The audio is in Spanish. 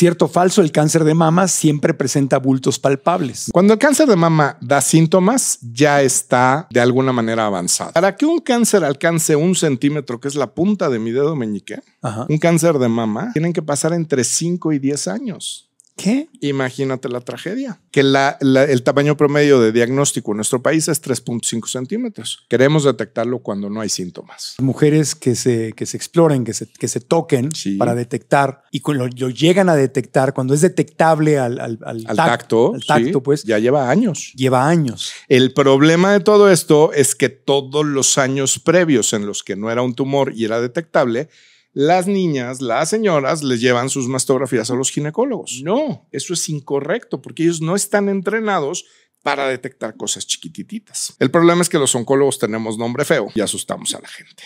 Cierto o falso, el cáncer de mama siempre presenta bultos palpables. Cuando el cáncer de mama da síntomas, ya está de alguna manera avanzado. Para que un cáncer alcance un centímetro, que es la punta de mi dedo meñique, un cáncer de mama, tienen que pasar entre 5 y 10 años. Imagínate la tragedia. Que la, el tamaño promedio de diagnóstico en nuestro país es 3.5 centímetros. Queremos detectarlo cuando no hay síntomas. Mujeres que se, que se exploren, que se, que se toquen para detectar y lo, llegan a detectar, cuando es detectable al, tacto, pues. Ya lleva años. Lleva años. El problema de todo esto es que todos los años previos en los que no era un tumor y era detectable, las niñas, las señoras, les llevan sus mastografías a los ginecólogos. No, eso es incorrecto porque ellos no están entrenados para detectar cosas chiquititas. El problema es que los oncólogos tenemos nombre feo y asustamos a la gente.